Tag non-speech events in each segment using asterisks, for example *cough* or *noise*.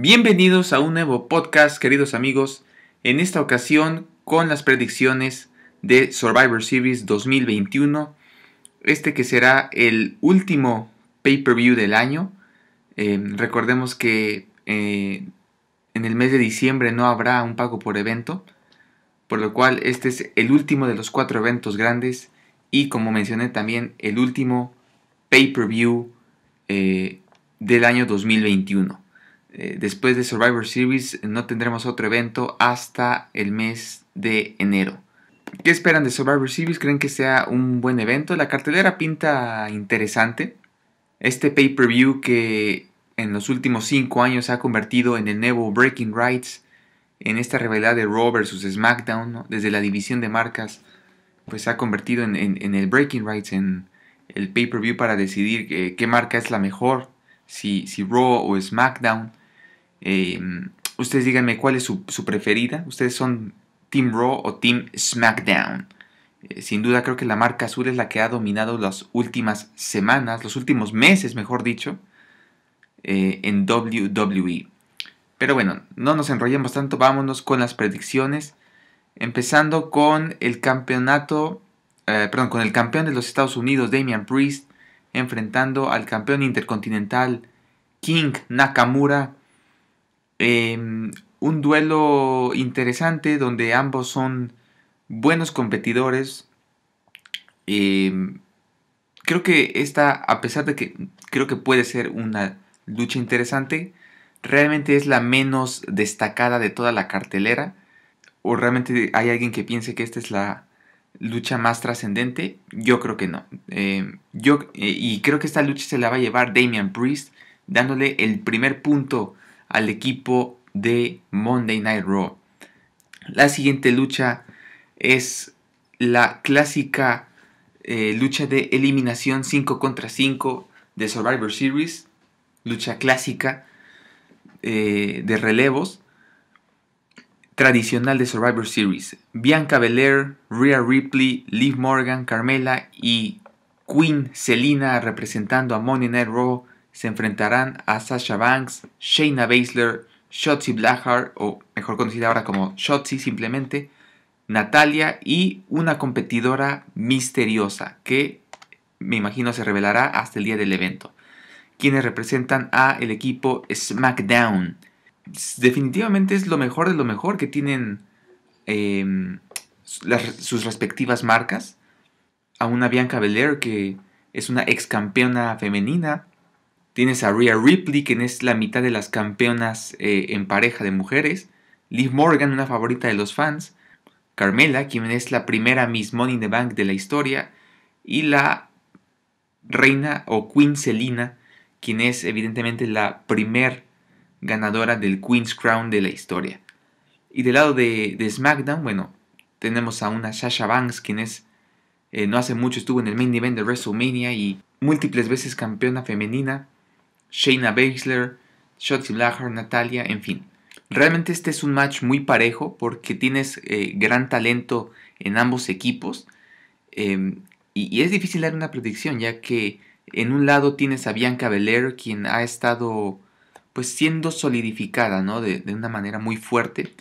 Bienvenidos a un nuevo podcast, queridos amigos, en esta ocasión con las predicciones de Survivor Series 2021, este que será el último pay-per-view del año. Em, recordemos que eh, en el mes de diciembre no habrá un pago por evento, por lo cual este es el último de los cuatro eventos grandes y como mencioné también el último pay-per-view eh, del año 2021. Eh, después de Survivor Series eh, no tendremos otro evento hasta el mes de enero. ¿Qué esperan de Survivor Series? ¿Creen que sea un buen evento? La cartelera pinta interesante. Este pay-per-view que en los últimos 5 años se ha convertido en el nuevo Breaking Rights, en esta rivalidad de Raw versus SmackDown, desde la división de marcas, pues se ha convertido en, el Breaking Rights, en el pay-per-view para decidir eh, qué marca es la mejor, si, si Raw o SmackDown. Eh, ustedes díganme cuál es su, preferida. Ustedes son Team Raw o Team SmackDown. Eh, sin duda creo que la marca azul es la que ha dominado las últimas semanas, los últimos meses, mejor dicho, eh, en WWE. Pero bueno, no nos enrollemos tanto, vámonos con las predicciones. Empezando con el campeonato, perdón, con el campeón de los Estados Unidos, Damian Priest, enfrentando al campeón intercontinental King Nakamura Em, un duelo interesante donde ambos son buenos competidores. Em, creo que esta, a pesar de que creo que puede ser una lucha interesante, realmente es la menos destacada de toda la cartelera. ¿O realmente hay alguien que piense que esta es la lucha más trascendente? Yo creo que no. Em, yo, eh, y creo que esta lucha se la va a llevar Damian Priest, dándole el primer punto al equipo de Monday Night Raw. La siguiente lucha es la clásica eh, lucha de eliminación 5 contra 5 de Survivor Series, lucha clásica eh, de relevos tradicional de Survivor Series. Bianca Belair, Rhea Ripley, Liv Morgan, Carmela y Queen Selina representando a Monday Night Raw se enfrentarán a Sasha Banks, Shayna Baszler, Shotzi Blackheart, o mejor conocida ahora como Shotzi simplemente, Natalia y una competidora misteriosa que me imagino se revelará hasta el día del evento, quienes representan a el equipo SmackDown. Definitivamente es lo mejor de lo mejor que tienen em, sus respectivas marcas. A una Bianca Belair que es una ex campeona femenina, Tienes a Rhea Ripley, quien es la mitad de las campeonas eh, en pareja de mujeres. Liv Morgan, una favorita de los fans. Carmela, quien es la primera Miss Money in the Bank de la historia. Y la reina o Queen Selina, quien es evidentemente la primer ganadora del Queen's Crown de la historia. Y del lado de, SmackDown, bueno, tenemos a una Sasha Banks, quien es, eh, no hace mucho estuvo en el main event de WrestleMania y múltiples veces campeona femenina. Shayna Baszler, Shotzi Blackheart, Natalia, en fin. Realmente este es un match muy parejo porque tienes eh, gran talento en ambos equipos. Em, y, es difícil dar una predicción, ya que en un lado tienes a Bianca Belair, quien ha estado pues siendo solidificada, ¿no? De, una manera muy fuerte.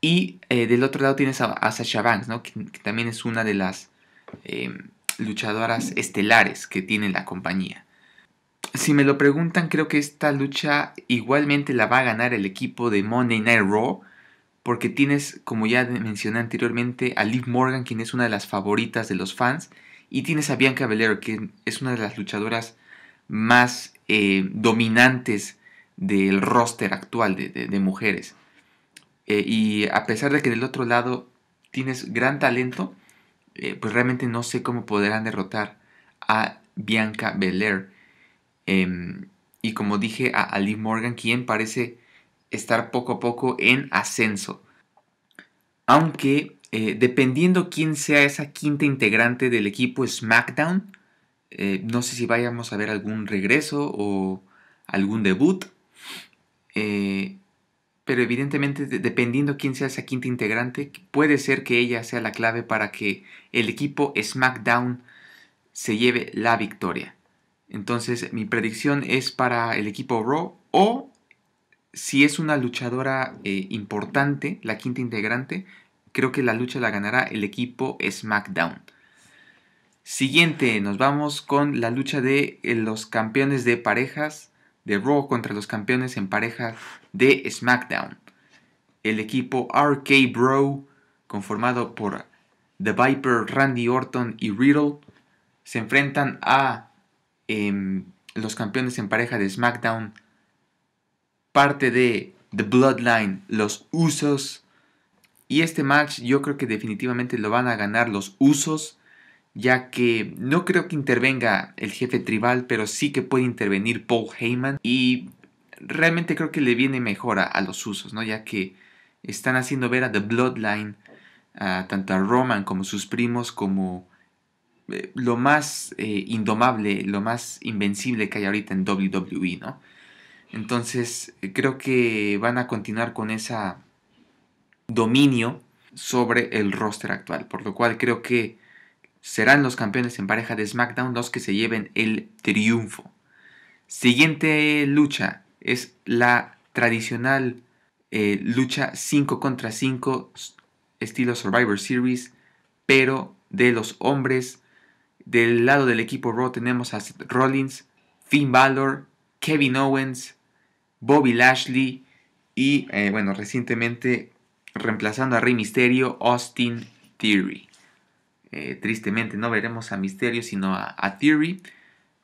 Y eh, del otro lado tienes a, Sasha Banks, ¿no? que, también es una de las em, luchadoras estelares que tiene la compañía si me lo preguntan, creo que esta lucha igualmente la va a ganar el equipo de Monday Night Raw. Porque tienes, como ya mencioné anteriormente, a Liv Morgan, quien es una de las favoritas de los fans. Y tienes a Bianca Belair, que es una de las luchadoras más eh, dominantes del roster actual de, mujeres. Eh, y a pesar de que del otro lado tienes gran talento, eh, pues realmente no sé cómo podrán derrotar a Bianca Belair. Em, y como dije a Ali Morgan, quien parece estar poco a poco en ascenso. Aunque eh, dependiendo quién sea esa quinta integrante del equipo SmackDown, eh, no sé si vayamos a ver algún regreso o algún debut. Eh, pero evidentemente, dependiendo quién sea esa quinta integrante, puede ser que ella sea la clave para que el equipo SmackDown se lleve la victoria. Entonces mi predicción es para el equipo Raw o si es una luchadora eh, importante, la quinta integrante, creo que la lucha la ganará el equipo SmackDown. Siguiente, nos vamos con la lucha de eh, los campeones de parejas de Raw contra los campeones en parejas de SmackDown. El equipo RK Bro, conformado por The Viper, Randy Orton y Riddle, se enfrentan a Em, los campeones en pareja de SmackDown, parte de The Bloodline, los Usos. Y este match yo creo que definitivamente lo van a ganar los Usos, ya que no creo que intervenga el jefe tribal, pero sí que puede intervenir Paul Heyman. Y realmente creo que le viene mejor a, los Usos, ¿no? ya que están haciendo ver a The Bloodline, tanto a Roman como sus primos, como eh, lo más eh, indomable, lo más invencible que hay ahorita en WWE, ¿no? Entonces eh, creo que van a continuar con ese dominio sobre el roster actual, por lo cual creo que serán los campeones en pareja de SmackDown los que se lleven el triunfo. Siguiente lucha es la tradicional lucha 5 contra 5 estilo Survivor Series, pero de los hombres del lado del equipo Raw tenemos a Rollins, Finn Balor, Kevin Owens, Bobby Lashley y, eh, bueno, recientemente reemplazando a Rey Misterio, Austin Theory. Eh, tristemente no veremos a Misterio sino a, Theory,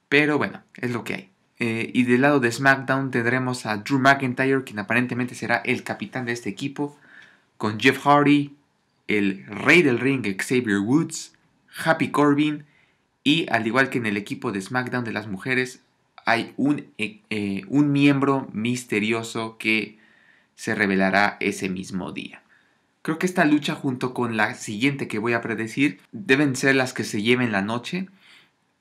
pero bueno, es lo que hay. Eh, y del lado de SmackDown tendremos a Drew McIntyre, quien aparentemente será el capitán de este equipo, con Jeff Hardy, el rey del ring Xavier Woods, Happy Corbin y al igual que en el equipo de SmackDown de las mujeres, hay un, eh, eh, un miembro misterioso que se revelará ese mismo día. Creo que esta lucha junto con la siguiente que voy a predecir deben ser las que se lleven la noche.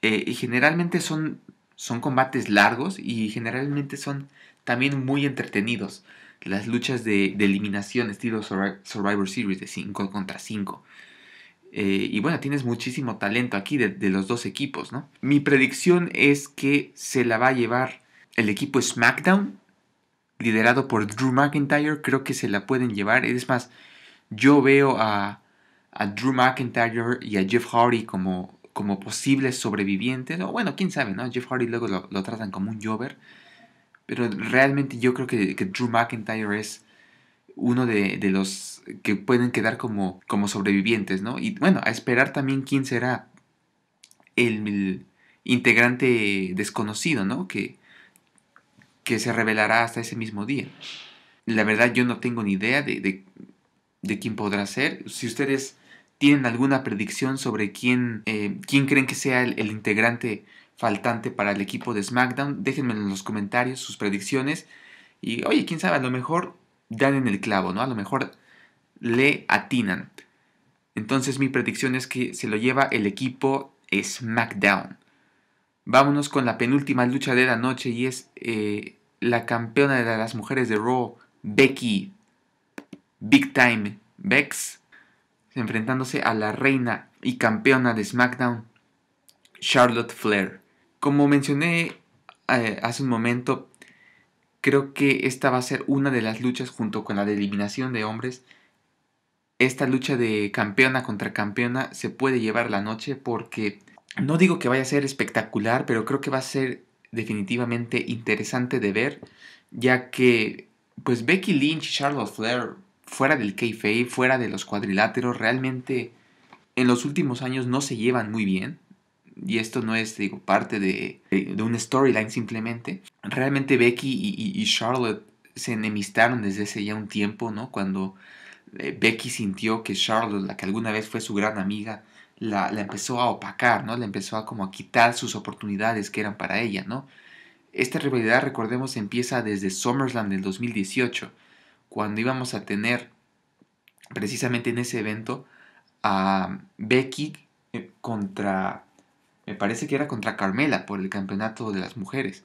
Eh, y generalmente son, son combates largos y generalmente son también muy entretenidos. Las luchas de, de eliminación estilo Survivor Series de 5 contra 5. Eh, y bueno, tienes muchísimo talento aquí de, los dos equipos, ¿no? Mi predicción es que se la va a llevar el equipo SmackDown, liderado por Drew McIntyre. Creo que se la pueden llevar. Es más, yo veo a, Drew McIntyre y a Jeff Hardy como, como posibles sobrevivientes. O bueno, quién sabe, ¿no? Jeff Hardy luego lo, tratan como un Jover. Pero realmente yo creo que, que Drew McIntyre es uno de, los que pueden quedar como, como sobrevivientes, ¿no? Y bueno, a esperar también quién será el, integrante desconocido, ¿no? Que, que se revelará hasta ese mismo día. La verdad yo no tengo ni idea de, de, quién podrá ser. Si ustedes tienen alguna predicción sobre quién, eh, quién creen que sea el, el, integrante faltante para el equipo de SmackDown, déjenmelo en los comentarios sus predicciones. Y oye, quién sabe, a lo mejor dan en el clavo, ¿no? A lo mejor le atinan. Entonces mi predicción es que se lo lleva el equipo SmackDown. Vámonos con la penúltima lucha de la noche y es eh, la campeona de las mujeres de Raw, Becky Big Time Bex, enfrentándose a la reina y campeona de SmackDown, Charlotte Flair. Como mencioné eh, hace un momento, Creo que esta va a ser una de las luchas junto con la de eliminación de hombres. Esta lucha de campeona contra campeona se puede llevar la noche porque no digo que vaya a ser espectacular, pero creo que va a ser definitivamente interesante de ver, ya que pues Becky Lynch y Charlotte Flair fuera del kayfabe, fuera de los cuadriláteros, realmente en los últimos años no se llevan muy bien y esto no es, digo, parte de, de, un storyline simplemente, realmente Becky y, Charlotte se enemistaron desde hace ya un tiempo, ¿no? Cuando eh, Becky sintió que Charlotte, la que alguna vez fue su gran amiga, la, empezó a opacar, ¿no? La empezó a como a quitar sus oportunidades que eran para ella, ¿no? Esta rivalidad, recordemos, empieza desde SummerSlam del 2018, cuando íbamos a tener precisamente en ese evento a Becky eh, contra me parece que era contra Carmela por el campeonato de las mujeres.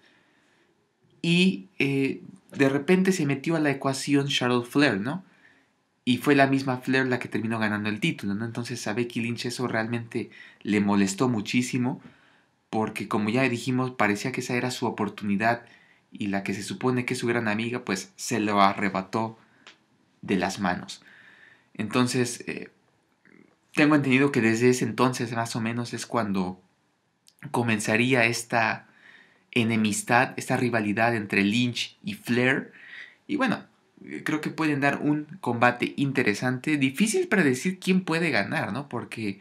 Y eh, de repente se metió a la ecuación Charlotte Flair, ¿no? Y fue la misma Flair la que terminó ganando el título, ¿no? Entonces a Becky Lynch eso realmente le molestó muchísimo, porque como ya dijimos, parecía que esa era su oportunidad y la que se supone que es su gran amiga, pues se lo arrebató de las manos. Entonces, eh, tengo entendido que desde ese entonces más o menos es cuando comenzaría esta enemistad, esta rivalidad entre Lynch y Flair. Y bueno, creo que pueden dar un combate interesante. Difícil predecir quién puede ganar, ¿no? Porque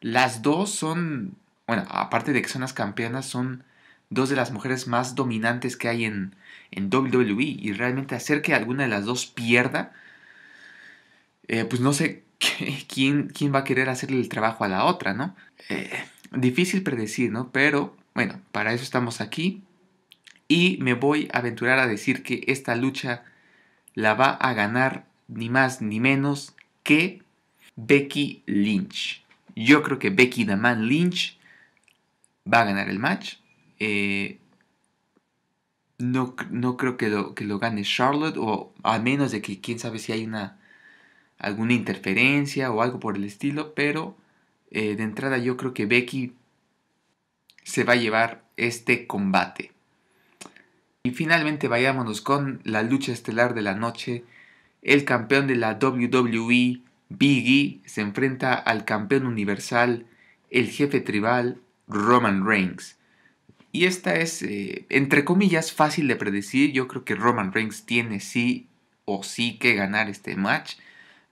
las dos son, bueno, aparte de que son las campeonas, son dos de las mujeres más dominantes que hay en, en WWE. Y realmente hacer que alguna de las dos pierda, eh, pues no sé *laughs* quién, quién va a querer hacerle el trabajo a la otra, ¿no? Eh, difícil predecir, ¿no? Pero bueno, para eso estamos aquí y me voy a aventurar a decir que esta lucha la va a ganar ni más ni menos que Becky Lynch. Yo creo que Becky Daman Lynch va a ganar el match. Eh, no, no, creo que lo, que lo gane Charlotte, o a menos de que quién sabe si hay una alguna interferencia o algo por el estilo, pero eh, de entrada yo creo que Becky se va a llevar este combate. Y finalmente vayámonos con la lucha estelar de la noche. El campeón de la WWE, Big e, se enfrenta al campeón universal, el jefe tribal, Roman Reigns. Y esta es, eh, entre comillas, fácil de predecir. Yo creo que Roman Reigns tiene sí o sí que ganar este match.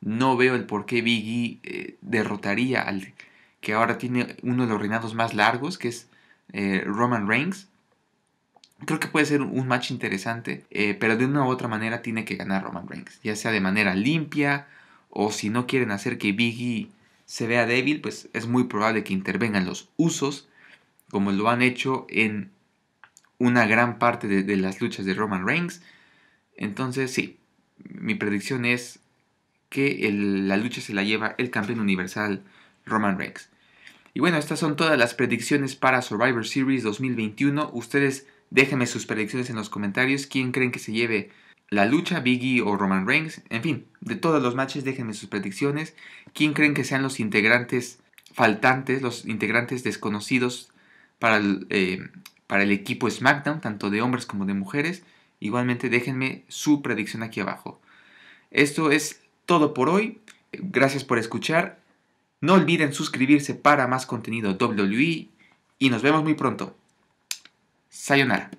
No veo el por qué Big e, eh, derrotaría al que ahora tiene uno de los reinados más largos, que es eh, Roman Reigns. Creo que puede ser un match interesante, eh, pero de una u otra manera tiene que ganar Roman Reigns, ya sea de manera limpia o si no quieren hacer que Biggie se vea débil, pues es muy probable que intervengan los usos, como lo han hecho en una gran parte de, las luchas de Roman Reigns. Entonces sí, mi predicción es que la lucha se la lleva el campeón universal Roman Reigns. Y bueno, estas son todas las predicciones para Survivor Series 2021. Ustedes déjenme sus predicciones en los comentarios. ¿Quién creen que se lleve la lucha, Biggie o Roman Reigns? En fin, de todos los matches déjenme sus predicciones. ¿Quién creen que sean los integrantes faltantes, los integrantes desconocidos para eh, para el equipo SmackDown, tanto de hombres como de mujeres? Igualmente déjenme su predicción aquí abajo. Esto es todo por hoy. Gracias por escuchar no olviden suscribirse para más contenido WWE y nos vemos muy pronto. Sayonara.